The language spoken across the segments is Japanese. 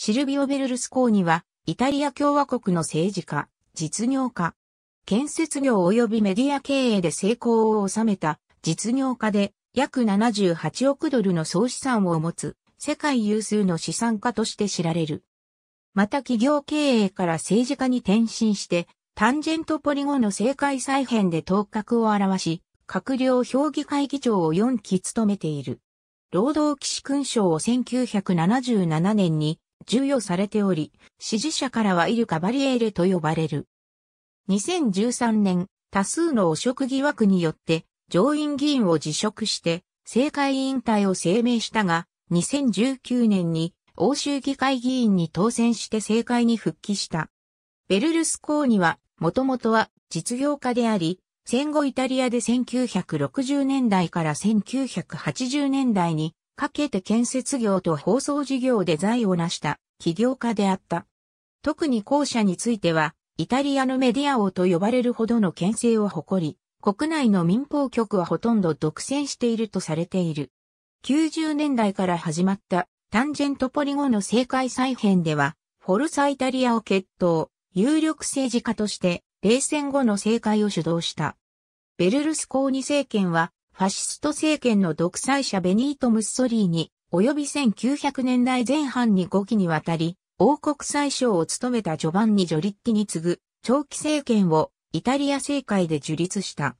シルビオ・ベルルスコーニは、イタリア共和国の政治家、実業家、建設業及びメディア経営で成功を収めた実業家で約78億ドルの総資産を持つ世界有数の資産家として知られる。また企業経営から政治家に転身して、タンジェントポリゴの政界再編で頭角を表し、閣僚評議会議長を4期務めている。労働騎士勲章を1977年に授与されており、支持者からはイルカバリエーレと呼ばれる。2013年、多数の汚職疑惑によって、上院議員を辞職して、政界員会を声明したが、2019年に欧州議会議員に当選して政界に復帰した。ベルルスコーニは、もともとは実業家であり、戦後イタリアで1960年代から1980年代にかけて建設業と放送事業で財を成した起業家であった。特に後者については、イタリアのメディア王と呼ばれるほどの牽制を誇り、国内の民放局はほとんど独占しているとされている。90年代から始まったタンジェントポリゴの政界再編では、フォルサイタリアを決闘、有力政治家として冷戦後の政界を主導した。ベルルスコーニ政権はファシスト政権の独裁者ベニート・ムッソリーに、及び1900年代前半に5期にわたり、王国最相を務めたジョバンニ・ジョリッティに次ぐ、長期政権をイタリア政界で樹立した。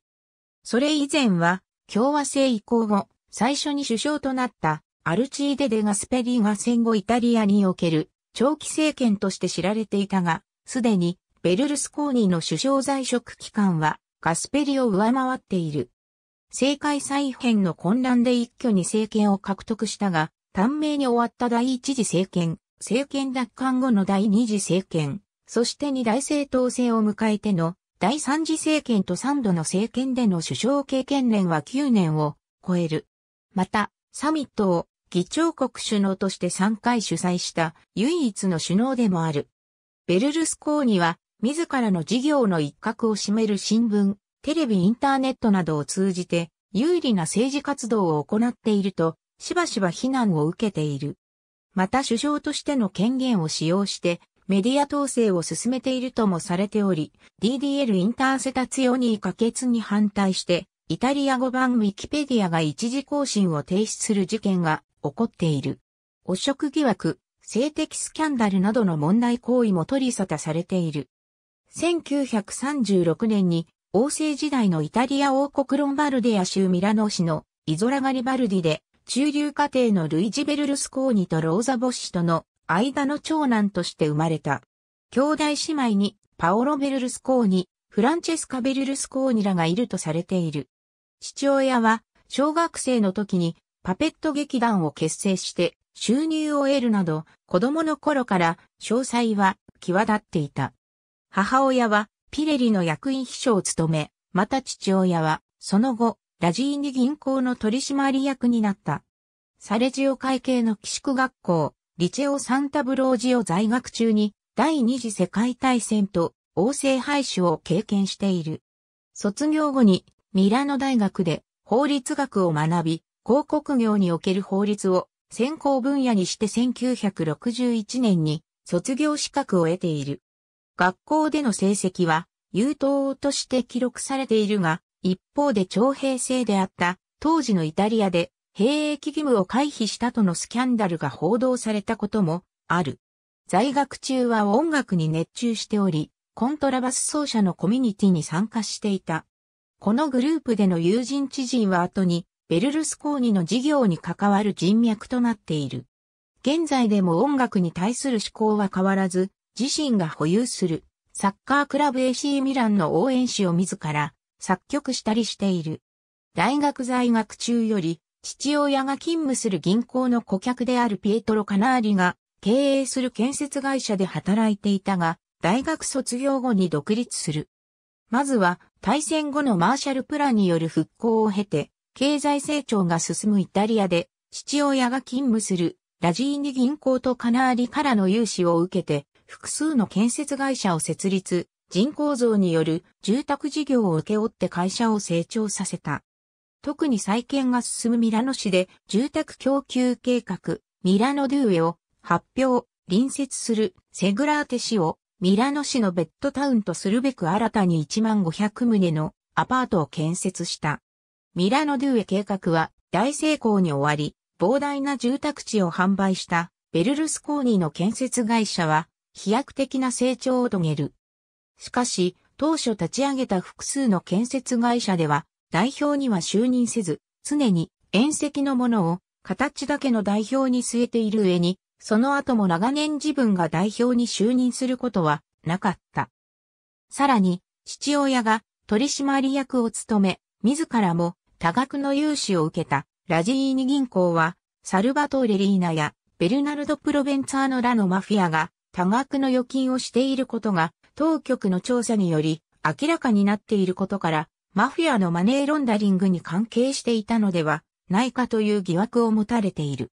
それ以前は、共和制移行後、最初に首相となったアルチーデ・デ・ガスペリーが戦後イタリアにおける長期政権として知られていたが、すでにベルルスコーニの首相在職期間はガスペリを上回っている。政界再編の混乱で一挙に政権を獲得したが、短命に終わった第一次政権、政権奪還後の第二次政権、そして二大政党制を迎えての第三次政権と三度の政権での首相経験年は9年を超える。また、サミットを議長国首脳として3回主催した唯一の首脳でもある。ベルルスコーニは自らの事業の一角を占める新聞、テレビインターネットなどを通じて有利な政治活動を行っていると、しばしば非難を受けている。また首相としての権限を使用してメディア統制を進めているともされており、DDL インターセタツヨニー可決に反対して、イタリア語版ウィキペディアが一時更新を停止する事件が起こっている。汚職疑惑、性的スキャンダルなどの問題行為も取り沙汰されている。1936年に王政時代のイタリア王国ロンバルディア州ミラノ市のイゾラガリバルディで、中流家庭のルイジ・ベルルスコーニとローザ・ボッシとの間の長男として生まれた。兄弟姉妹にパオロ・ベルルスコーニ、フランチェスカ・ベルルスコーニらがいるとされている。父親は小学生の時にパペット劇団を結成して収入を得るなど子供の頃から詳細は際立っていた。母親はピレリの役員秘書を務め、また父親は、その後、ラジーニ銀行の取締役になった。サレジオ会計の寄宿学校、リチェオ・サンタブロージオ在学中に、第二次世界大戦と王政廃止を経験している。卒業後に、ミラノ大学で法律学を学び、広告業における法律を専攻分野にして1961年に卒業資格を得ている。学校での成績は優等として記録されているが、一方で徴兵制であった当時のイタリアで兵役義務を回避したとのスキャンダルが報道されたこともある。在学中は音楽に熱中しており、コントラバス奏者のコミュニティに参加していた。このグループでの友人知人は後にベルルスコーニの事業に関わる人脈となっている。現在でも音楽に対する思考は変わらず、自身が保有するサッカークラブ AC ミランの応援誌を自ら作曲したりしている。大学在学中より父親が勤務する銀行の顧客であるピエトロ・カナーリが経営する建設会社で働いていたが、大学卒業後に独立する。まずは、対戦後のマーシャルプランによる復興を経て、経済成長が進むイタリアで、父親が勤務するラジーニ銀行とカナーリからの融資を受けて、複数の建設会社を設立、人口増による住宅事業を請け負って会社を成長させた。特に再建が進むミラノ市で住宅供給計画、ミラノデューエを発表、隣接するセグラーテ市をミラノ市のベッドタウンとするべく新たに1万500棟のアパートを建設した。ミラノデューエ計画は大成功に終わり、膨大な住宅地を販売したベルルスコーニーの建設会社は飛躍的な成長を遂げる。しかし、当初立ち上げた複数の建設会社では、代表には就任せず、常に縁石のものを形だけの代表に据えている上に、その後も長年自分が代表に就任することはなかった。さらに、父親が取締役を務め、自らも多額の融資を受けたラジーニ銀行は、サルバトーレリーナやベルナルド・プロベンツァーノらのマフィアが多額の預金をしていることが当局の調査により明らかになっていることから、マフィアのマネーロンダリングに関係していたのではないかという疑惑を持たれている。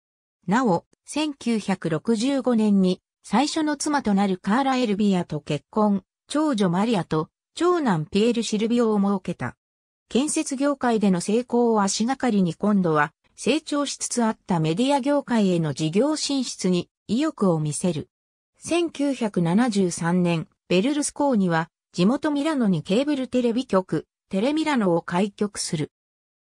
なお、1965年に最初の妻となるカーラ・エルビアと結婚、長女マリアと長男ピエール・シルビオを設けた。建設業界での成功を足がかりに今度は成長しつつあったメディア業界への事業進出に意欲を見せる。1973年、ベルルスコーニは地元ミラノにケーブルテレビ局、テレミラノを開局する。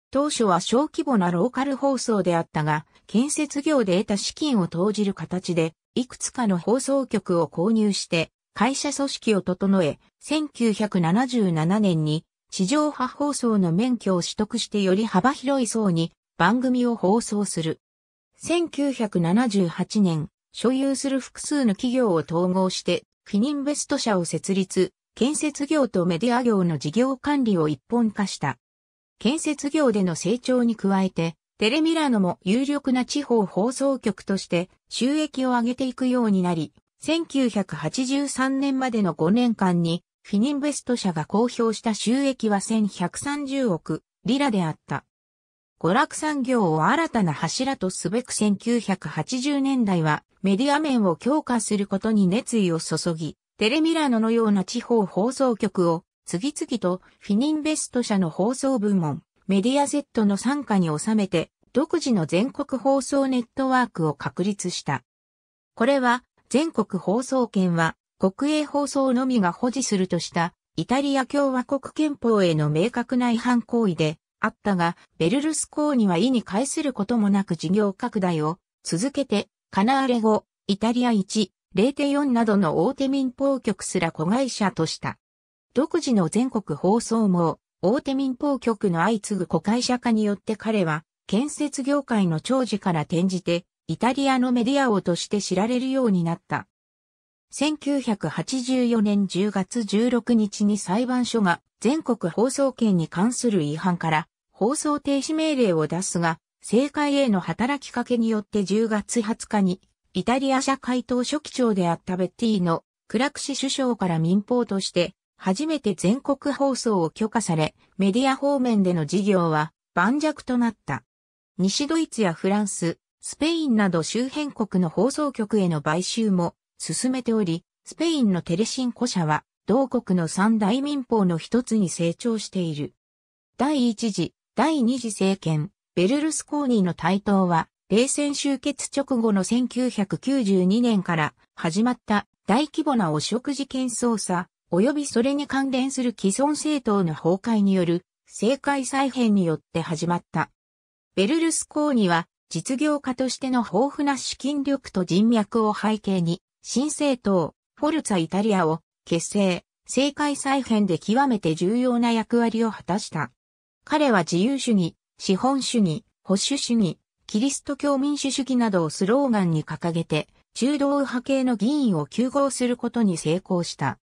当初は小規模なローカル放送であったが、建設業で得た資金を投じる形で、いくつかの放送局を購入して、会社組織を整え、1977年に地上波放送の免許を取得してより幅広い層に番組を放送する。1978年、所有する複数の企業を統合して、フィニンベスト社を設立、建設業とメディア業の事業管理を一本化した。建設業での成長に加えて、テレミラノも有力な地方放送局として収益を上げていくようになり、1983年までの5年間にフィニンベスト社が公表した収益は1130億リラであった。娯楽産業を新たな柱とすべく1980年代はメディア面を強化することに熱意を注ぎ、テレミラノのような地方放送局を次々とフィニンベスト社の放送部門、メディアセットの参加に収めて独自の全国放送ネットワークを確立した。これは全国放送権は国営放送のみが保持するとしたイタリア共和国憲法への明確な違反行為であったが、ベルルスコーニは意に介することもなく事業拡大を続けて、カナーレ5、イタリア1、0.4などの大手民放局すら子会社とした。独自の全国放送網、大手民放局の相次ぐ子会社化によって彼は、建設業界の長寿から転じて、イタリアのメディア王として知られるようになった。1984年10月16日に裁判所が全国放送権に関する違反から放送停止命令を出すが、政界への働きかけによって10月20日にイタリア社会党書記長であったベッティーのクラクシ首相から民放として初めて全国放送を許可され、メディア方面での事業は盤石となった。西ドイツやフランス、スペインなど周辺国の放送局への買収も進めており、スペインのテレシンコ社は、同国の三大民法の一つに成長している。第一次、第二次政権、ベルルスコーニの台頭は、冷戦終結直後の1992年から始まった大規模な汚職事件捜査、及びそれに関連する既存政党の崩壊による政界再編によって始まった。ベルルスコーニは実業家としての豊富な資金力と人脈を背景に、新政党、フォルツァイタリアを結成、政界再編で極めて重要な役割を果たした。彼は自由主義、資本主義、保守主義、キリスト教民主主義などをスローガンに掲げて、中道右派系の議員を救合することに成功した。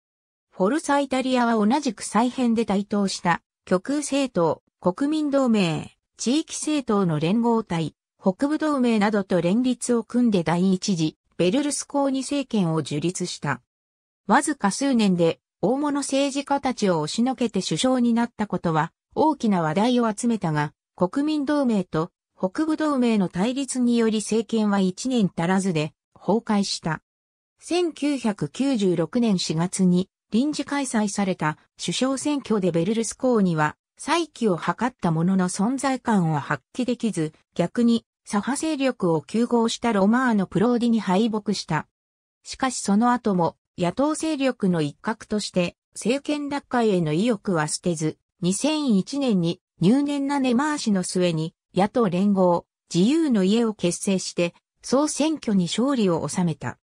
フォルツァイタリアは同じく再編で台頭した、極右政党、国民同盟、地域政党の連合体、北部同盟などと連立を組んで第一次ベルルスコーニ政権を樹立した。わずか数年で大物政治家たちを押しのけて首相になったことは大きな話題を集めたが、国民同盟と北部同盟の対立により政権は1年足らずで崩壊した。1996年4月に臨時開催された首相選挙でベルルスコーニは再起を図ったものの存在感を発揮できず、逆に左派勢力を休合したロマーノ・プローディに敗北した。しかしその後も野党勢力の一角として政権奪回への意欲は捨てず、2001年に入念な根回しの末に野党連合、自由の家を結成して総選挙に勝利を収めた。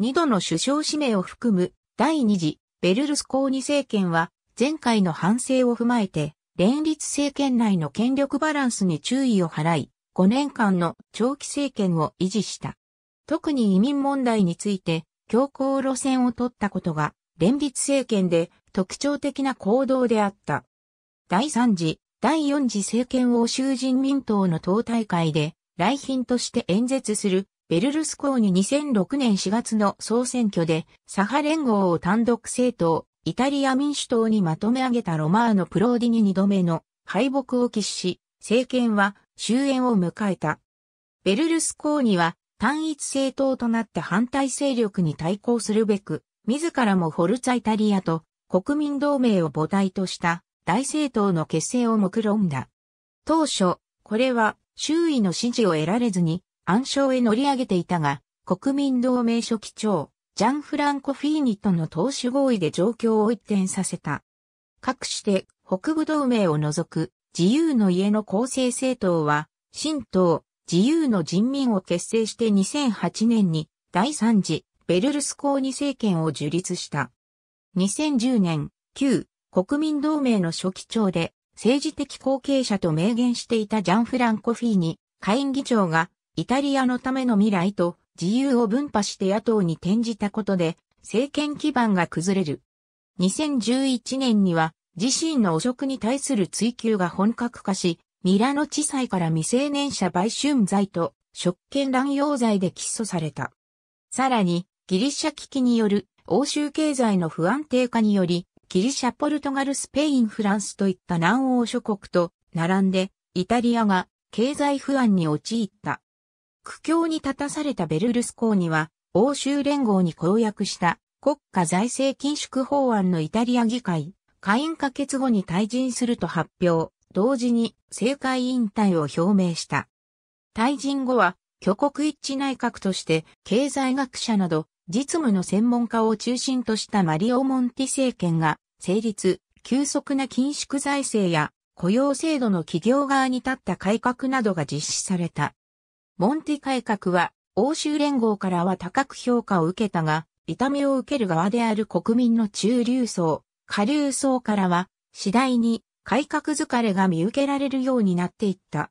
二度の首相指名を含む第二次ベルルスコーニ政権は前回の反省を踏まえて連立政権内の権力バランスに注意を払い、5年間の長期政権を維持した。特に移民問題について強硬路線を取ったことが連立政権で特徴的な行動であった。第3次、第4次政権欧州人民党の党大会で来賓として演説するベルルスコーニ2006年4月の総選挙で左派連合を単独政党、イタリア民主党にまとめ上げたロマーノ・プローディに2度目の敗北を喫し、政権は終焉を迎えた。ベルルスコーニは単一政党となって反対勢力に対抗するべく、自らもフォルツァイタリアと国民同盟を母体とした大政党の結成を目論んだ。当初、これは周囲の支持を得られずに暗礁へ乗り上げていたが、国民同盟書記長、ジャンフランコ・フィーニとの投手合意で状況を一転させた。各して北部同盟を除く自由の家の構成政党は、新党、自由の人民を結成して2008年に第3次ベルルスコーニ政権を樹立した。2010年、旧国民同盟の初期長で政治的後継者と明言していたジャン・フランコフィーに、下院議長がイタリアのための未来と自由を分派して野党に転じたことで政権基盤が崩れる。2011年には自身の汚職に対する追及が本格化し、ミラノ地裁から未成年者売春罪と職権乱用罪で起訴された。さらに、ギリシャ危機による欧州経済の不安定化により、ギリシャ、ポルトガル、スペイン、フランスといった南欧諸国と並んで、イタリアが経済不安に陥った。苦境に立たされたベルルスコーニは、欧州連合に公約した国家財政緊縮法案のイタリア議会、下院可決後に退陣すると発表、同時に政界引退を表明した。退陣後は、挙国一致内閣として、経済学者など、実務の専門家を中心としたマリオ・モンティ政権が、成立、急速な緊縮財政や、雇用制度の企業側に立った改革などが実施された。モンティ改革は、欧州連合からは高く評価を受けたが、痛みを受ける側である国民の中流層、下流層からは次第に改革疲れが見受けられるようになっていった。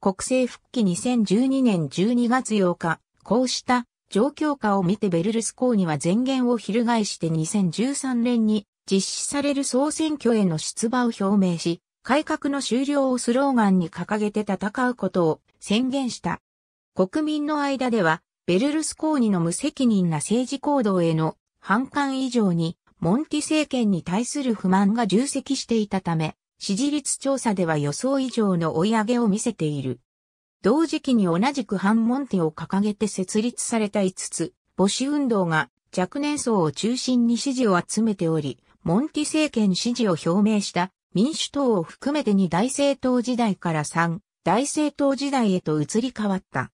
国政復帰2012年12月8日、こうした状況下を見てベルルスコーニは前言を翻して2013年に実施される総選挙への出馬を表明し、改革の終了をスローガンに掲げて戦うことを宣言した。国民の間では、ベルルスコーニの無責任な政治行動への反感以上に、モンティ政権に対する不満が重積していたため、支持率調査では予想以上の追い上げを見せている。同時期に同じく反モンティを掲げて設立された5つ、母子運動が若年層を中心に支持を集めており、モンティ政権支持を表明した民主党を含めて2大政党時代から3大政党時代へと移り変わった。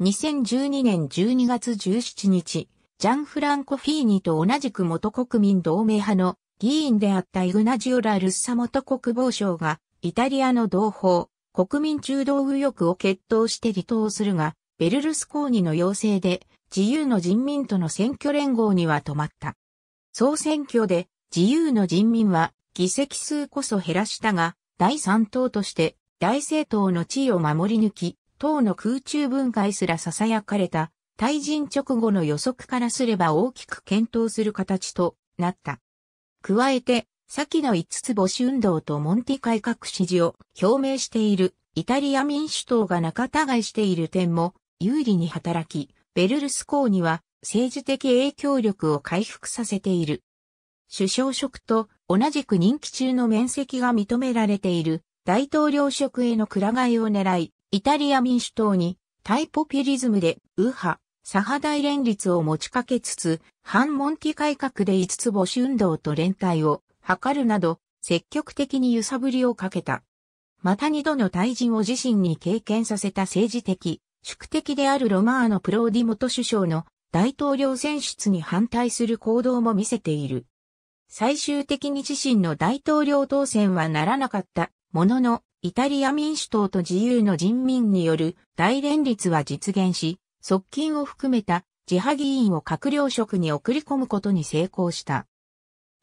2012年12月17日、ジャンフランコ・フィーニと同じく元国民同盟派の議員であったイグナジオラ・ルッサ元国防相が、イタリアの同胞、国民中道右翼を決闘して離党するが、ベルルスコーニの要請で、自由の人民との選挙連合には止まった。総選挙で、自由の人民は、議席数こそ減らしたが、第三党として、大政党の地位を守り抜き、党の空中分解すら囁かれた退陣直後の予測からすれば大きく検討する形となった。加えて、先の五つ星運動とモンティ改革支持を表明しているイタリア民主党が仲違いしている点も有利に働き、ベルルスコーには政治的影響力を回復させている。首相職と同じく任期中の面積が認められている大統領職へのくら替えを狙い、イタリア民主党に対ポピュリズムで右派、左派大連立を持ちかけつつ、反モンティ改革で五つ星運動と連帯を図るなど、積極的に揺さぶりをかけた。また二度の退陣を自身に経験させた政治的、宿敵であるロマーノ・プローディ元首相の大統領選出に反対する行動も見せている。最終的に自身の大統領当選はならなかったものの、イタリア民主党と自由の人民による大連立は実現し、側近を含めた自派議員を閣僚職に送り込むことに成功した。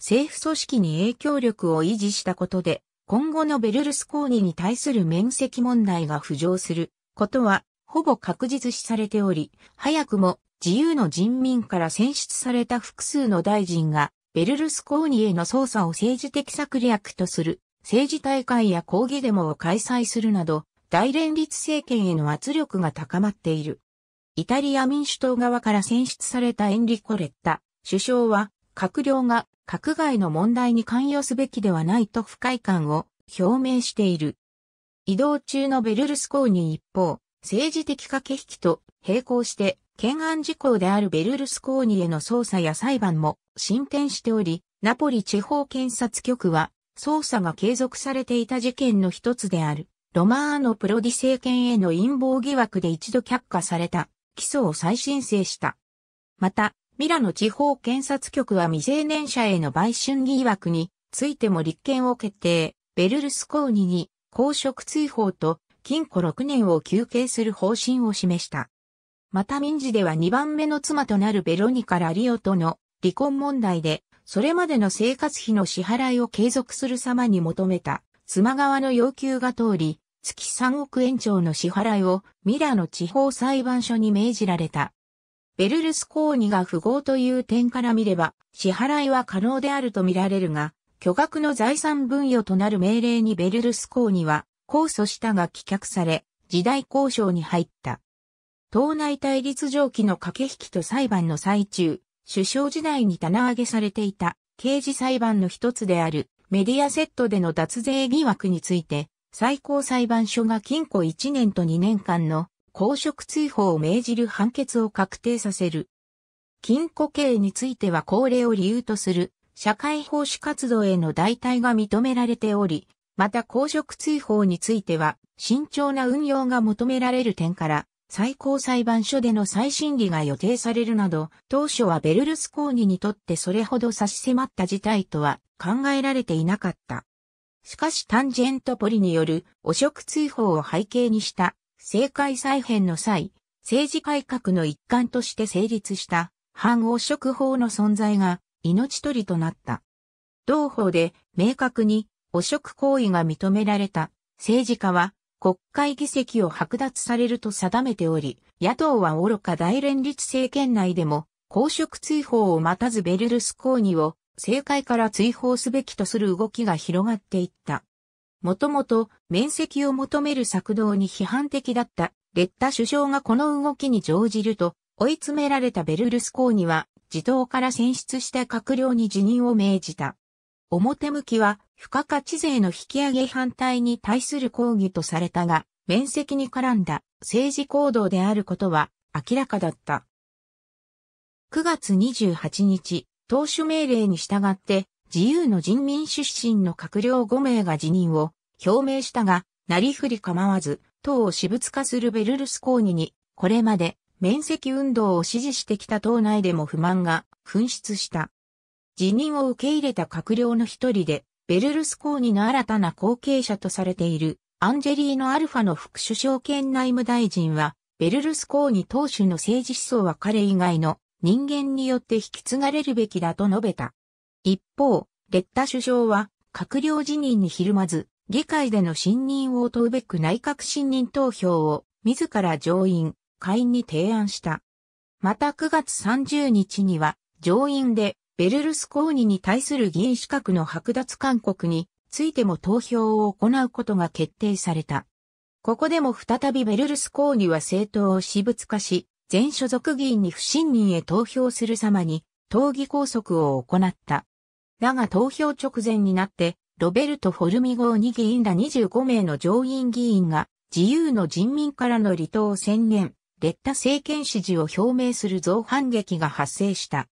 政府組織に影響力を維持したことで、今後のベルルスコーニに対する面積問題が浮上することは、ほぼ確実視されており、早くも自由の人民から選出された複数の大臣が、ベルルスコーニへの捜査を政治的策略とする政治大会や抗議デモを開催するなど、大連立政権への圧力が高まっている。イタリア民主党側から選出されたエンリコ・レッタ、首相は、閣僚が閣外の問題に関与すべきではないと不快感を表明している。移動中のベルルスコーニ一方、政治的駆け引きと並行して、懸案事項であるベルルスコーニへの捜査や裁判も進展しており、ナポリ地方検察局は、捜査が継続されていた事件の一つである、ロマーノ・プロディ政権への陰謀疑惑で一度却下された。起訴を再申請した。また、ミラノ地方検察局は未成年者への売春疑惑についても立件を決定、ベルルスコーニに公職追放と禁錮6年を求刑する方針を示した。また民事では2番目の妻となるベロニカ・ラリオとの離婚問題で、それまでの生活費の支払いを継続する様に求めた妻側の要求が通り、月3億円超の支払いをミラノ地方裁判所に命じられた。ベルルスコーニが富豪という点から見れば、支払いは可能であると見られるが、巨額の財産分与となる命令にベルルスコーニは、控訴したが棄却され、時代交渉に入った。党内対立上記の駆け引きと裁判の最中、首相時代に棚上げされていた刑事裁判の一つであるメディアセットでの脱税疑惑について最高裁判所が禁錮1年と2年間の公職追放を命じる判決を確定させる。禁錮刑については高齢を理由とする社会奉仕活動への代替が認められており、また公職追放については慎重な運用が求められる点から最高裁判所での再審理が予定されるなど、当初はベルルスコーニにとってそれほど差し迫った事態とは考えられていなかった。しかしタンジェントポリによる汚職追放を背景にした政界再編の際、政治改革の一環として成立した反汚職法の存在が命取りとなった。同法で明確に汚職行為が認められた政治家は国会議席を剥奪されると定めており、野党は愚か大連立政権内でも公職追放を待たずベルルスコーニを政界から追放すべきとする動きが広がっていった。もともと面積を求める策動に批判的だったレッタ首相がこの動きに乗じると追い詰められたベルルスコーニは自党から選出した閣僚に辞任を命じた。表向きは付加価値税の引き上げ反対に対する抗議とされたが、面積に絡んだ政治行動であることは明らかだった。9月28日、党首命令に従って、自由の人民出身の閣僚5名が辞任を表明したが、なりふり構わず、党を私物化するベルルスコーニに、これまで面積運動を支持してきた党内でも不満が噴出した。辞任を受け入れた閣僚の一人で、ベルルスコーニの新たな後継者とされている、アンジェリーノ・アルファの副首相兼内務大臣は、ベルルスコーニ党首の政治思想は彼以外の人間によって引き継がれるべきだと述べた。一方、列タ首相は閣僚辞任にひるまず、議会での信任を問うべく内閣信任投票を自ら上院、下院に提案した。また9月30日には上院でベルルスコーニに対する議員資格の剥奪勧告についても投票を行うことが決定された。ここでも再びベルルスコーニは政党を私物化し、全所属議員に不信任へ投票する様に、党議拘束を行った。だが投票直前になって、ロベルト・フォルミゴーニ議員ら25名の上院議員が、自由の人民からの離党を宣言、劣化政権支持を表明する造反劇が発生した。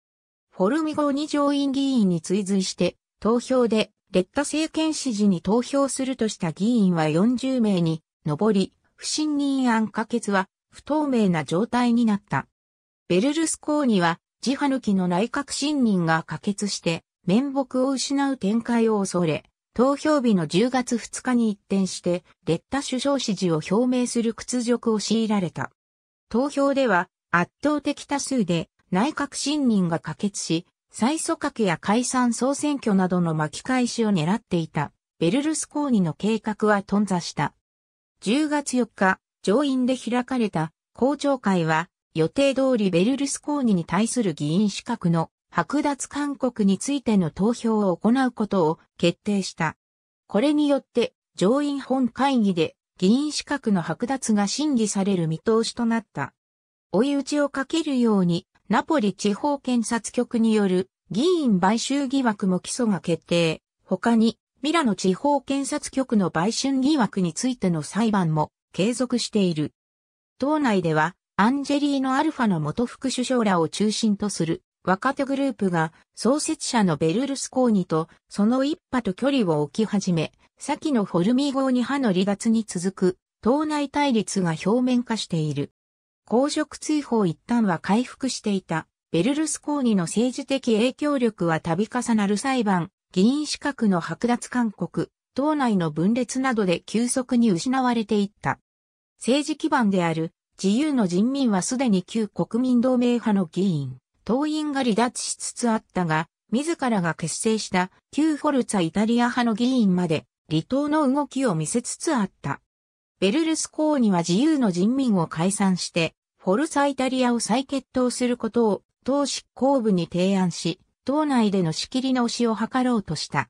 フォルミゴーニ上院議員に追随して、投票で劣化政権支持に投票するとした議員は40名に上り、不信任案可決は不透明な状態になった。ベルルスコーニは、ジハヌキの内閣信任が可決して、面目を失う展開を恐れ、投票日の10月2日に一転して、劣化首相支持を表明する屈辱を強いられた。投票では、圧倒的多数で、内閣信任が可決し、再組閣や解散総選挙などの巻き返しを狙っていた、ベルルスコーニの計画は頓挫した。10月4日、上院で開かれた公聴会は予定通りベルルスコーニに対する議員資格の剥奪勧告についての投票を行うことを決定した。これによって上院本会議で議員資格の剥奪が審議される見通しとなった。追い打ちをかけるようにナポリ地方検察局による議員買収疑惑も起訴が決定。他にミラノ地方検察局の売春疑惑についての裁判も継続している。党内では、アンジェリーノ・アルファの元副首相らを中心とする若手グループが創設者のベルルスコーニとその一派と距離を置き始め、先のフォルミー号に派の離脱に続く党内対立が表面化している。公職追放一旦は回復していた。ベルルスコーニの政治的影響力は度重なる裁判、議員資格の剥奪勧告、党内の分裂などで急速に失われていった。政治基盤である自由の人民はすでに旧国民同盟派の議員、党員が離脱しつつあったが、自らが結成した旧フォルツァイタリア派の議員まで離党の動きを見せつつあった。ベルルスコーニは自由の人民を解散して、フォルツァイタリアを再決闘することを党執行部に提案し、党内での仕切り直しを図ろうとした。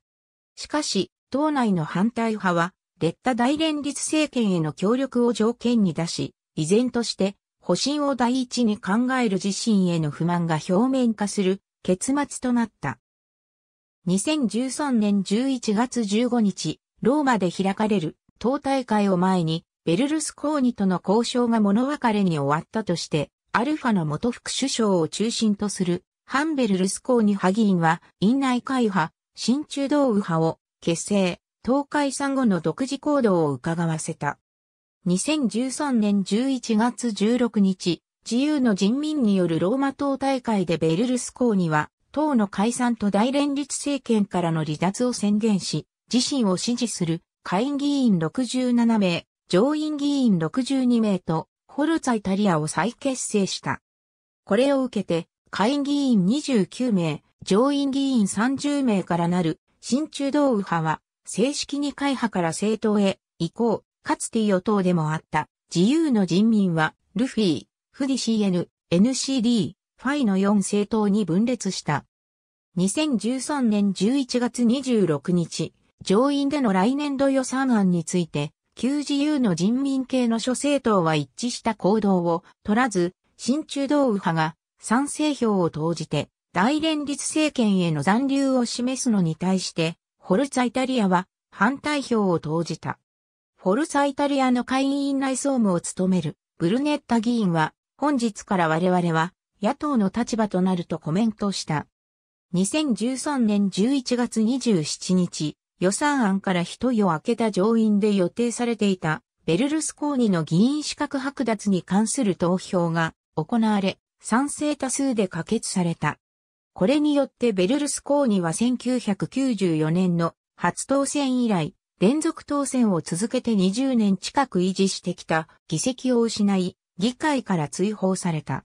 しかし、党内の反対派は、列多大連立政権への協力を条件に出し、依然として、保身を第一に考える自身への不満が表面化する結末となった。2013年11月15日、ローマで開かれる党大会を前に、ベルルスコーニとの交渉が物別れに終わったとして、アルファの元副首相を中心とする、ハンベルルスコーニ派議員は、院内会派、新中道右派を結成、東海産後の独自行動を伺わせた。2013年11月16日、自由の人民によるローマ党大会でベルルスコーニは、党の解散と大連立政権からの離脱を宣言し、自身を支持する下院議員67名、上院議員62名と、ホルツァイタリアを再結成した。これを受けて、下院議員29名、上院議員30名からなる新中道右派は、正式に会派から政党へ移行、かつて与党でもあった、自由の人民は、ルフィ、フディ CN、NCD、ファイの4政党に分裂した。2013年11月26日、上院での来年度予算案について、旧自由の人民系の諸政党は一致した行動を取らず、新中道右派が賛成票を投じて大連立政権への残留を示すのに対して、フォルツァイタリアは反対票を投じた。フォルツァイタリアの会員内総務を務めるブルネッタ議員は、本日から我々は野党の立場となるとコメントした。2013年11月27日、予算案から一夜明けた上院で予定されていたベルルスコーニの議員資格剥奪に関する投票が行われ、賛成多数で可決された。これによってベルルスコーニは1994年の初当選以来、連続当選を続けて20年近く維持してきた議席を失い、議会から追放された。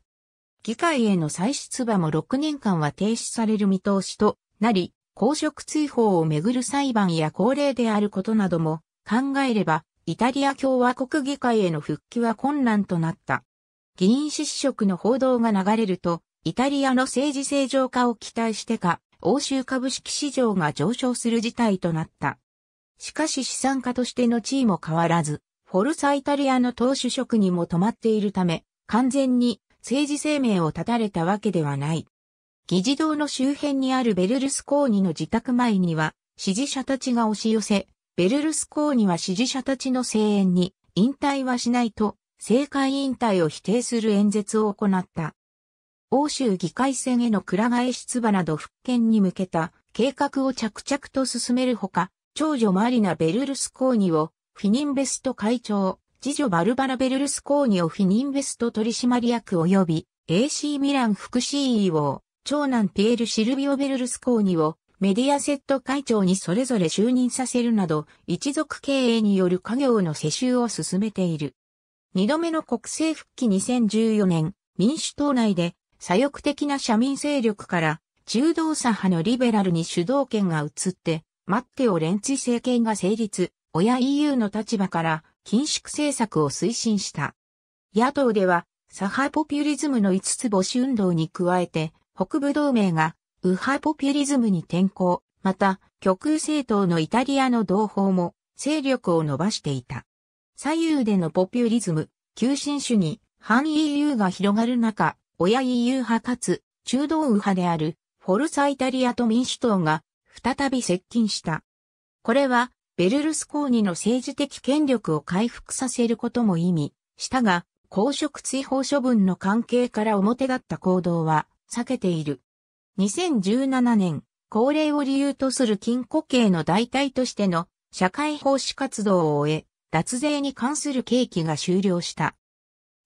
議会への再出馬も6年間は停止される見通しとなり、公職追放をめぐる裁判や高齢であることなども考えれば、イタリア共和国議会への復帰は困難となった。議員失職の報道が流れると、イタリアの政治正常化を期待してか、欧州株式市場が上昇する事態となった。しかし資産家としての地位も変わらず、フォルサイタリアの党首職にも止まっているため、完全に政治生命を絶たれたわけではない。議事堂の周辺にあるベルルスコーニの自宅前には、支持者たちが押し寄せ、ベルルスコーニは支持者たちの声援に、引退はしないと、政界引退を否定する演説を行った。欧州議会選へのくら替え出馬など復権に向けた計画を着々と進めるほか、長女マリナ・ベルルスコーニをフィニンベスト会長、次女バルバラ・ベルルスコーニをフィニンベスト取締役及び AC ミラン副 CEO、長男ピエール・シルビオ・ベルルスコーニをメディアセット会長にそれぞれ就任させるなど、一族経営による家業の世襲を進めている。二度目の国政復帰2014年、民主党内で左翼的な社民勢力から中道左派のリベラルに主導権が移って、マッテオ・レンツィ政権が成立、親 EU の立場から緊縮政策を推進した。野党では、左派ポピュリズムの五つ星運動に加えて、北部同盟が右派ポピュリズムに転向、また、極右政党のイタリアの同胞も勢力を伸ばしていた。左右でのポピュリズム、急進主義、反 EU が広がる中、親 EU 派かつ中道右派であるフォルサイタリアと民主党が再び接近した。これはベルルスコーニの政治的権力を回復させることも意味したが、公職追放処分の関係から表立った行動は避けている。2017年、高齢を理由とする禁錮刑の代替としての社会奉仕活動を終え、脱税に関する刑期が終了した。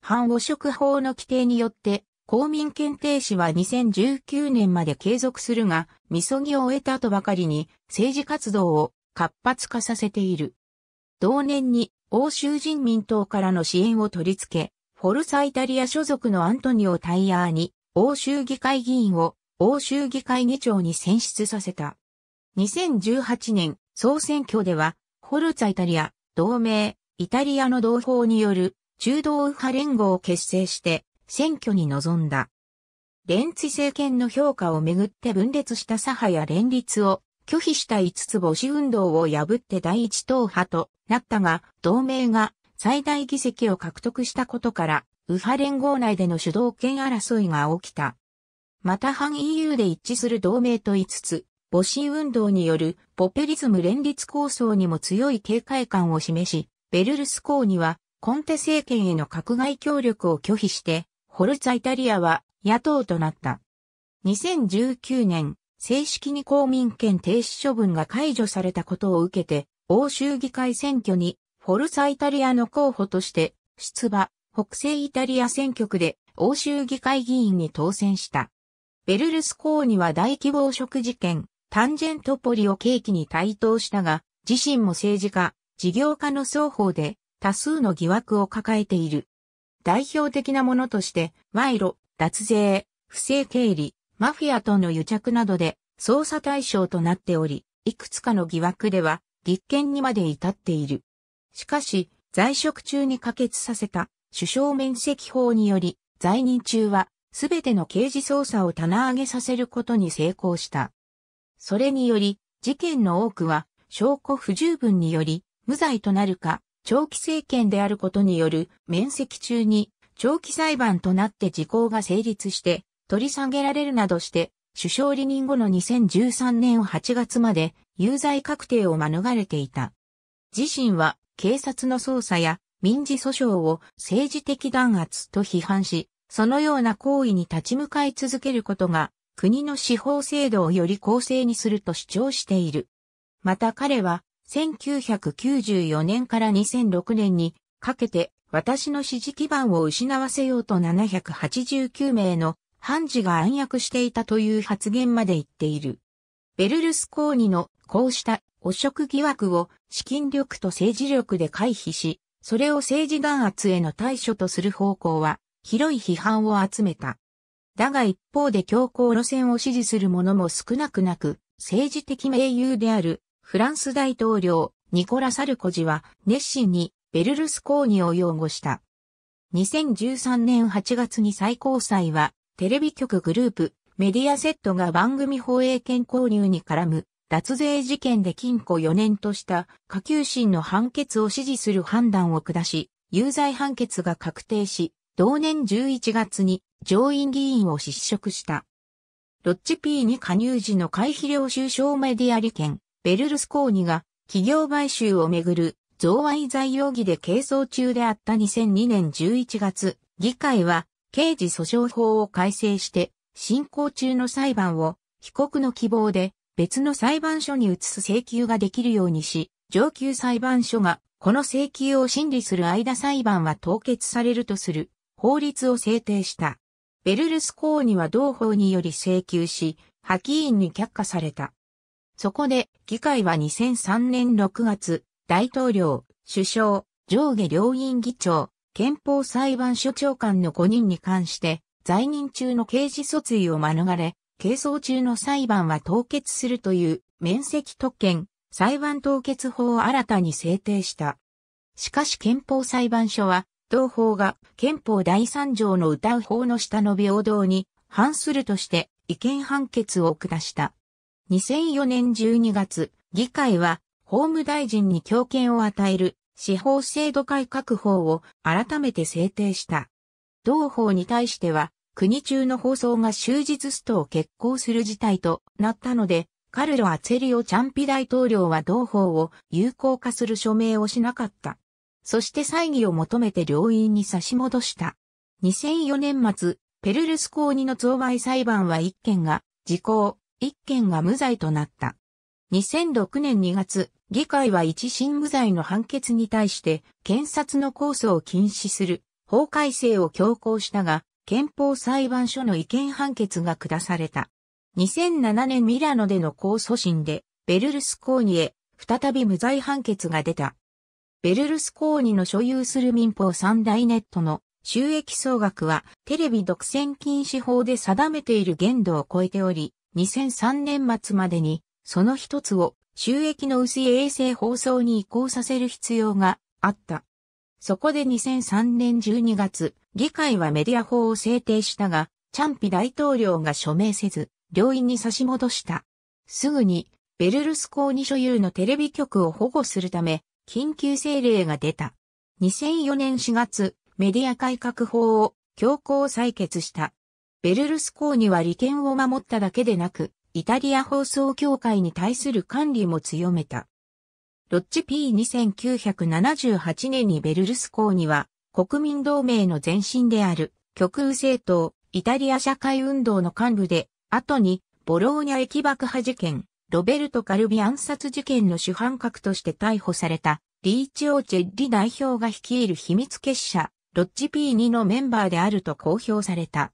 反汚職法の規定によって公民検定士は2019年まで継続するが、みそぎを終えた後ばかりに政治活動を活発化させている。同年に欧州人民党からの支援を取り付け、フォルサイタリア所属のアントニオ・タイヤーに欧州議会議員を欧州議会議長に選出させた。2018年総選挙では、フォルツァイタリア、同盟、イタリアの同胞による中道右派連合を結成して、選挙に臨んだ。レン政権の評価をめぐって分裂した左派や連立を拒否した五つ星運動を破って第一党派となったが、同盟が最大議席を獲得したことから、右派連合内での主導権争いが起きた。また反 EU で一致する同盟と言いつつ、母子運動によるポペリズム連立構想にも強い警戒感を示し、ベルルスコーニはコンテ政権への閣外協力を拒否して、フォルツァイタリアは野党となった。2019年、正式に公民権停止処分が解除されたことを受けて、欧州議会選挙にフォルツァイタリアの候補として出馬、北西イタリア選挙区で欧州議会議員に当選した。ベルルスコーニは大規模汚職事件、タンジェントポリを契機に対等したが、自身も政治家、事業家の双方で多数の疑惑を抱えている。代表的なものとして、賄賂、脱税、不正経理、マフィアとの癒着などで捜査対象となっており、いくつかの疑惑では立件にまで至っている。しかし、在職中に可決させた首相免責法により、在任中はすべての刑事捜査を棚上げさせることに成功した。それにより、事件の多くは証拠不十分により無罪となるか長期政権であることによる面積中に長期裁判となって時効が成立して取り下げられるなどして首相離任後の2013年8月まで有罪確定を免れていた。自身は警察の捜査や民事訴訟を政治的弾圧と批判し、そのような行為に立ち向かい続けることが国の司法制度をより公正にすると主張している。また彼は1994年から2006年にかけて私の支持基盤を失わせようと789名の判事が暗躍していたという発言まで言っている。ベルルスコーニのこうした汚職疑惑を資金力と政治力で回避し、それを政治弾圧への対処とする方向は広い批判を集めた。だが一方で強硬路線を支持する者も少なくなく、政治的盟友であるフランス大統領、ニコラ・サルコジは熱心にベルルスコーニを擁護した。2013年8月に最高裁は、テレビ局グループ、メディアセットが番組放映権購入に絡む脱税事件で禁錮4年とした下級審の判決を支持する判断を下し、有罪判決が確定し、同年11月に上院議員を失職した。ロッチ P に加入時の会費領収証メディア利権、ベルルスコーニが企業買収をめぐる贈賄罪容疑で係争中であった2002年11月、議会は刑事訴訟法を改正して進行中の裁判を被告の希望で別の裁判所に移す請求ができるようにし、上級裁判所がこの請求を審理する間裁判は凍結されるとする法律を制定した。ベルルスコーニは同法により請求し、派議員に却下された。そこで、議会は2003年6月、大統領、首相、上下両院議長、憲法裁判所長官の5人に関して、在任中の刑事訴追を免れ、係争中の裁判は凍結するという面積特権、裁判凍結法を新たに制定した。しかし憲法裁判所は、同法が憲法第3条の歌う法の下の平等に反するとして違憲判決を下した。2004年12月、議会は法務大臣に強権を与える司法制度改革法を改めて制定した。同法に対しては、国中の放送が終日ストを決行する事態となったので、カルロ・アツェリオ・チャンピ大統領は同法を有効化する署名をしなかった。そして再議を求めて両院に差し戻した。2004年末、ペルルスコーニの贈賄裁判は1件が、時効、1件が無罪となった。2006年2月、議会は一審無罪の判決に対して検察の控訴を禁止する法改正を強行したが、憲法裁判所の違憲判決が下された。2007年ミラノでの控訴審で、ベルルスコーニへ再び無罪判決が出た。ベルルスコーニの所有する民法三大ネットの収益総額はテレビ独占禁止法で定めている限度を超えており、2003年末までに、その一つを収益の薄い衛星放送に移行させる必要があった。そこで2003年12月、議会はメディア法を制定したが、チャンピ大統領が署名せず、両院に差し戻した。すぐに、ベルルスコーニ所有のテレビ局を保護するため、緊急政令が出た。2004年4月、メディア改革法を強行採決した。ベルルスコーニは利権を守っただけでなく、イタリア放送協会に対する管理も強めた。ロッチ P2978 年にベルルスコーニは、国民同盟の前身である、極右政党、イタリア社会運動の幹部で、後に、ボローニャ駅爆破事件、ロベルト・カルビ暗殺事件の主犯格として逮捕された、リーチ・オーチェッリ代表が率いる秘密結社、ロッチ P2 のメンバーであると公表された。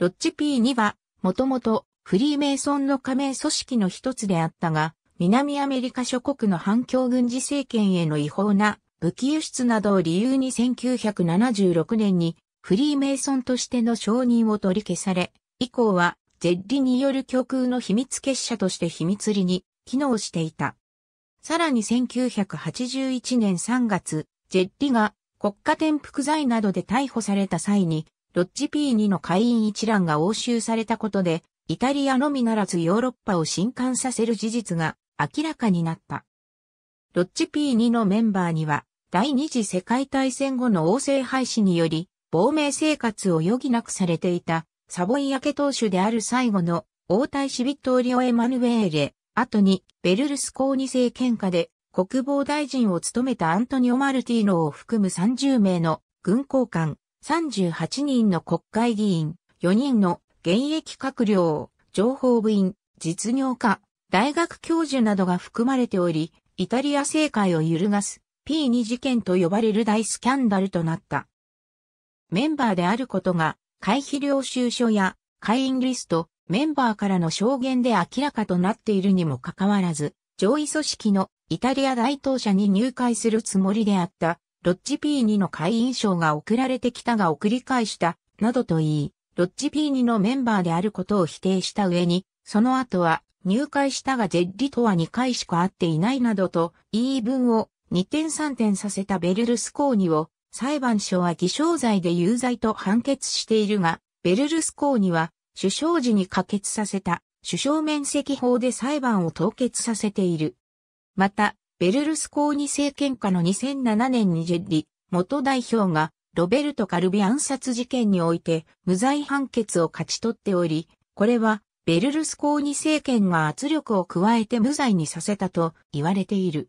ロッチ P2 は、もともとフリーメイソンの加盟組織の一つであったが、南アメリカ諸国の反共軍事政権への違法な武器輸出などを理由に1976年にフリーメイソンとしての承認を取り消され、以降はゼッリによる極空の秘密結社として秘密裏に機能していた。さらに1981年3月、ジェッリが国家転覆罪などで逮捕された際にロッジ P2 の会員一覧が押収されたことで、イタリアのみならずヨーロッパを震撼させる事実が明らかになった。ロッジ P2 のメンバーには、第二次世界大戦後の王政廃止により、亡命生活を余儀なくされていた、サボイア家党首である最後の王太子ビットーリオ・エマヌエーレ、後にベルルスコーニ政権下で国防大臣を務めたアントニオ・マルティーノを含む30名の軍交官、38人の国会議員、4人の現役閣僚、情報部員、実業家、大学教授などが含まれており、イタリア政界を揺るがす P2 事件と呼ばれる大スキャンダルとなった。メンバーであることが、会費領収書や会員リスト、メンバーからの証言で明らかとなっているにもかかわらず、上位組織のイタリア大統社に入会するつもりであったロッジ P2 の会員賞が送られてきたが送り返した、などと言い、ロッジ P2 のメンバーであることを否定した上に、その後は、入会したがジェッリとは2回しか会っていないなどと、言い分を2点3点させたベルルスコーニを、裁判所は偽証罪で有罪と判決しているが、ベルルスコーニは、首相時に可決させた、首相面積法で裁判を凍結させている。また、ベルルスコーニ政権下の2007年にジェッリ元代表がロベルト・カルビ暗殺事件において無罪判決を勝ち取っており、これはベルルスコーニ政権が圧力を加えて無罪にさせたと言われている。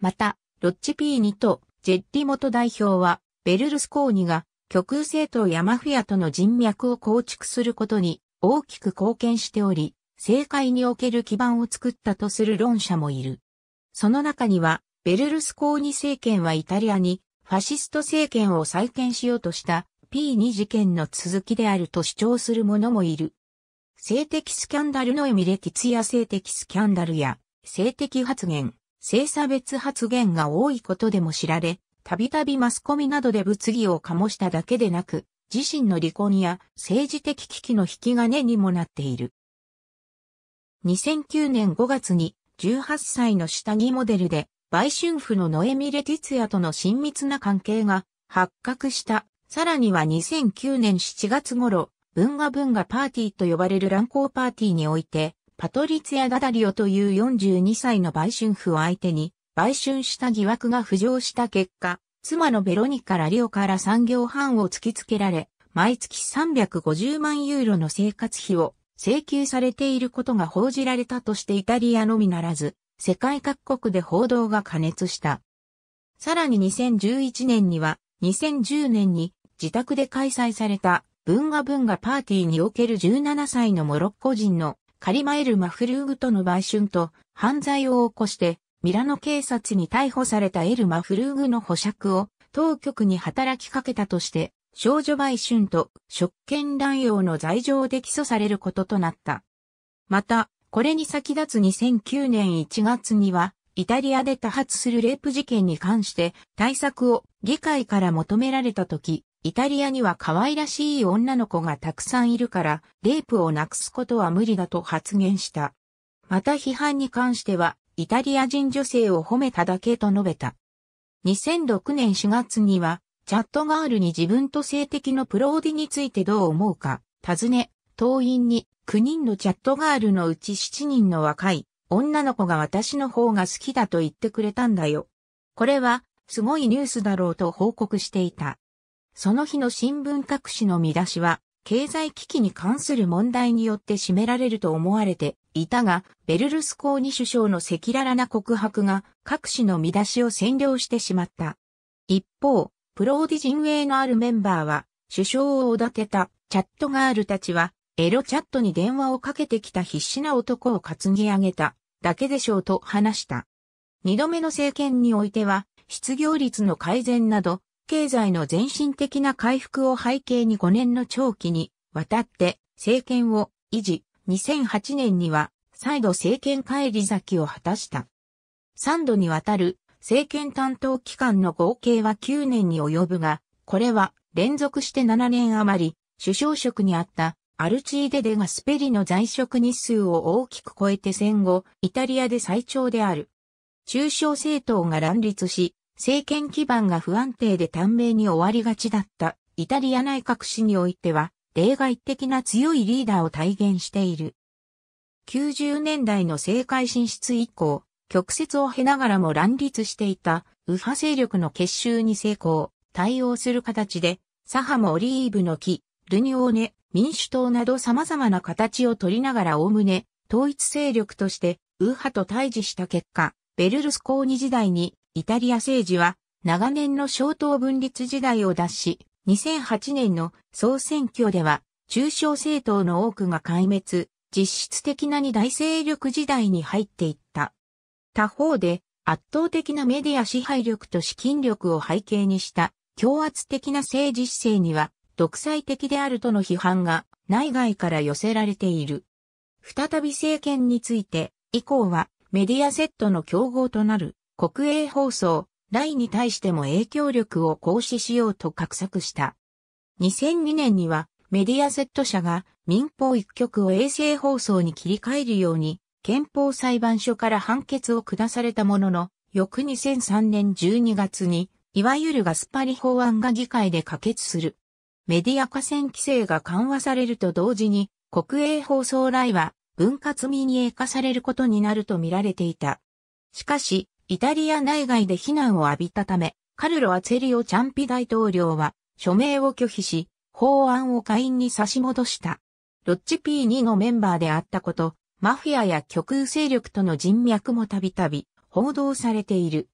また、ロッチピーニとジェッリ元代表はベルルスコーニが極右政党やマフィアとの人脈を構築することに大きく貢献しており、政界における基盤を作ったとする論者もいる。その中には、ベルルスコーニ政権はイタリアにファシスト政権を再建しようとした P2 事件の続きであると主張する者もいる。性的スキャンダルのエミレティツや性的スキャンダルや性的発言、性差別発言が多いことでも知られ、たびたびマスコミなどで物議を醸しただけでなく、自身の離婚や政治的危機の引き金にもなっている。2009年5月に18歳の下着モデルで、売春婦のノエミレ・ティツヤとの親密な関係が発覚した。さらには2009年7月頃、文画文画パーティーと呼ばれる乱行パーティーにおいて、パトリツヤ・ダダリオという42歳の売春婦を相手に、売春した疑惑が浮上した結果、妻のベロニカ・ラリオから産業半を突きつけられ、毎月350万ユーロの生活費を請求されていることが報じられたとしてイタリアのみならず、世界各国で報道が加熱した。さらに2011年には、2010年に自宅で開催された文化文化パーティーにおける17歳のモロッコ人のカリマエル・マフルーグとの売春と犯罪を起こしてミラノ警察に逮捕されたエル・マフルーグの保釈を当局に働きかけたとして少女売春と職権乱用の罪状で起訴されることとなった。また、これに先立つ2009年1月には、イタリアで多発するレイプ事件に関して対策を議会から求められた時、イタリアには可愛らしい女の子がたくさんいるから、レイプをなくすことは無理だと発言した。また批判に関しては、イタリア人女性を褒めただけと述べた。2006年4月には、チャットガールに自分と性的のプローディについてどう思うか、尋ね、党員に9人のチャットガールのうち7人の若い女の子が私の方が好きだと言ってくれたんだよ。これはすごいニュースだろうと報告していた。その日の新聞各紙の見出しは、経済危機に関する問題によって占められると思われていたが、ベルルスコーニ首相の赤裸々な告白が各紙の見出しを占領してしまった。一方、プローディ陣営のあるメンバーは、首相をおだてたチャットガールたちは、エロチャットに電話をかけてきた必死な男を担ぎ上げただけでしょうと話した。二度目の政権においては、失業率の改善など、経済の全身的な回復を背景に5年の長期にわたって政権を維持、2008年には再度政権返り咲きを果たした。3度にわたる政権担当期間の合計は9年に及ぶが、これは連続して7年余り、首相職にあったアルチーデデがスペリの在職日数を大きく超えて戦後、イタリアで最長である。中小政党が乱立し、政権基盤が不安定で短命に終わりがちだったイタリア内閣史においては、例外的な強いリーダーを体現している。90年代の政界進出以降、曲折を経ながらも乱立していた右派勢力の結集に成功、対応する形で、左派もオリーブの木、ルニオーネ、民主党など様々な形を取りながら概ね、統一勢力として右派と対峙した結果、ベルルスコーニ時代にイタリア政治は長年の小党分立時代を脱し、2008年の総選挙では中小政党の多くが壊滅、実質的な二大勢力時代に入っていった。他方で圧倒的なメディア支配力と資金力を背景にした強圧的な政治姿勢には独裁的であるとの批判が内外から寄せられている。再び政権について以降はメディアセットの競合となる国営放送、ライに対しても影響力を行使しようと画策した。2002年にはメディアセット社が民放一局を衛星放送に切り替えるように憲法裁判所から判決を下されたものの、翌2003年12月に、いわゆるガスパリ法案が議会で可決する。メディア河川規制が緩和されると同時に、国営放送来は分割民営化されることになると見られていた。しかし、イタリア内外で非難を浴びたため、カルロ・アツェリオ・チャンピ大統領は署名を拒否し、法案を下院に差し戻した。ロッチ P2 のメンバーであったこと、マフィアや極右勢力との人脈もたびたび報道されている。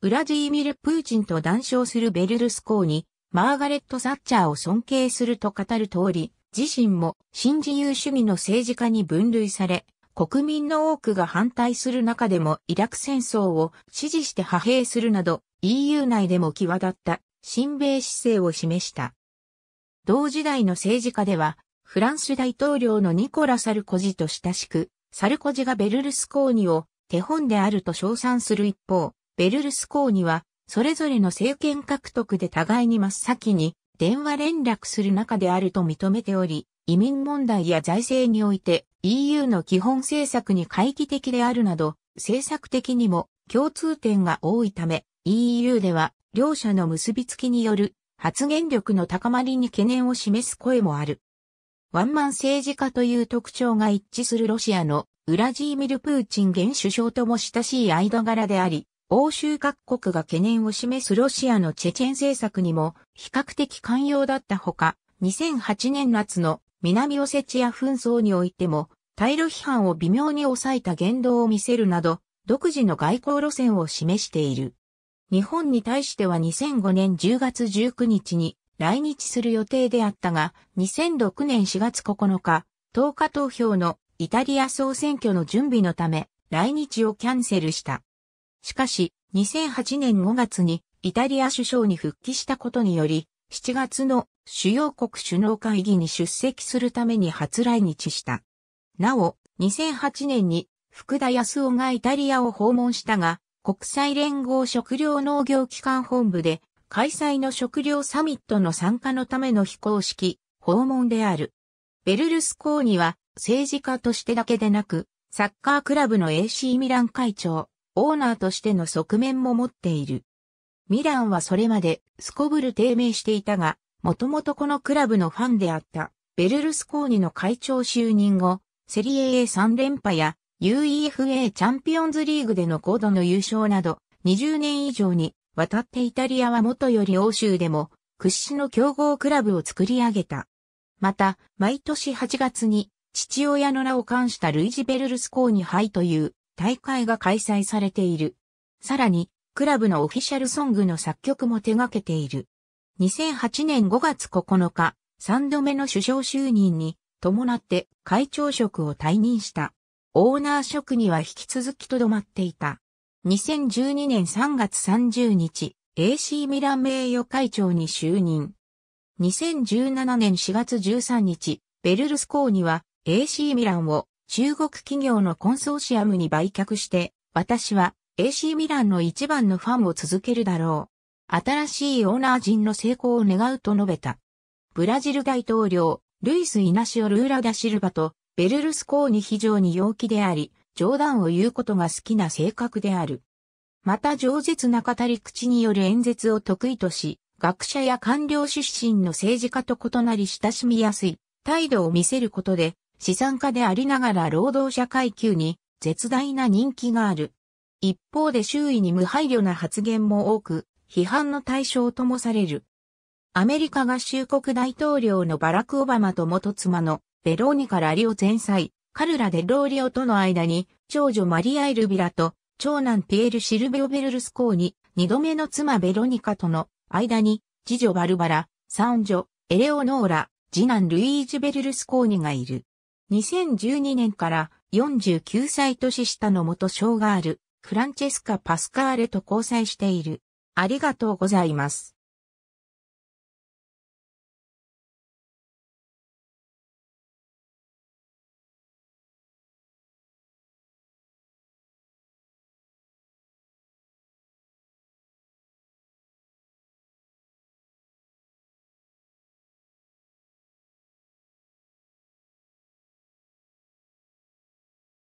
ウラジーミル・プーチンと談笑するベルルスコーに、マーガレット・サッチャーを尊敬すると語る通り、自身も新自由主義の政治家に分類され、国民の多くが反対する中でもイラク戦争を支持して派兵するなど、EU 内でも際立った、親米姿勢を示した。同時代の政治家では、フランス大統領のニコラ・サルコジと親しく、サルコジがベルルスコーニを手本であると称賛する一方、ベルルスコーニは、それぞれの政権獲得で互いに真っ先に電話連絡する中であると認めており、移民問題や財政において EU の基本政策に回帰的であるなど、政策的にも共通点が多いため、EU では両者の結びつきによる発言力の高まりに懸念を示す声もある。ワンマン政治家という特徴が一致するロシアのウラジーミル・プーチン現首相とも親しい間柄であり、欧州各国が懸念を示すロシアのチェチェン政策にも比較的寛容だったほか、2008年夏の南オセチア紛争においても、対ロ批判を微妙に抑えた言動を見せるなど、独自の外交路線を示している。日本に対しては2005年10月19日に来日する予定であったが、2006年4月9日、10日投票のイタリア総選挙の準備のため、来日をキャンセルした。しかし、2008年5月にイタリア首相に復帰したことにより、7月の主要国首脳会議に出席するために初来日した。なお、2008年に福田康夫がイタリアを訪問したが、国際連合食糧農業機関本部で開催の食料サミットの参加のための非公式、訪問である。ベルルスコーニは政治家としてだけでなく、サッカークラブの AC ミラン会長、オーナーとしての側面も持っている。ミランはそれまでスコブル低迷していたが、もともとこのクラブのファンであったベルルスコーニの会長就任後、セリエ A3 連覇や UEFA チャンピオンズリーグでの5度の優勝など、20年以上に渡ってイタリアは元より欧州でも屈指の強豪クラブを作り上げた。また、毎年8月に父親の名を冠したルイジ・ベルルスコーニ杯という大会が開催されている。さらに、クラブのオフィシャルソングの作曲も手掛けている。2008年5月9日、3度目の首相就任に伴って会長職を退任した。オーナー職には引き続きとどまっていた。2012年3月30日、AC ミラン名誉会長に就任。2017年4月13日、ベルルスコーニは AC ミランを中国企業のコンソーシアムに売却して、私は AC ミランの一番のファンを続けるだろう。新しいオーナー陣の成功を願うと述べた。ブラジル大統領、ルイス・イナシオ・ルーラ・ダ・シルバと、ベルルスコーニ非常に陽気であり、冗談を言うことが好きな性格である。また饒舌な語り口による演説を得意とし、学者や官僚出身の政治家と異なり親しみやすい態度を見せることで、資産家でありながら労働者階級に絶大な人気がある。一方で周囲に無配慮な発言も多く、批判の対象ともされる。アメリカ合衆国大統領のバラク・オバマと元妻のベローニカ・ラリオ前妻、カルラ・デ・ローリオとの間に、長女マリア・エルビラと、長男ピエール・シルビオ・ベルルスコーニ、二度目の妻ベロニカとの間に、次女バルバラ、三女、エレオノーラ、次男ルイージ・ベルルスコーニがいる。2012年から49歳年下の元小ガール、フランチェスカ・パスカーレと交際している。ありがとうございます。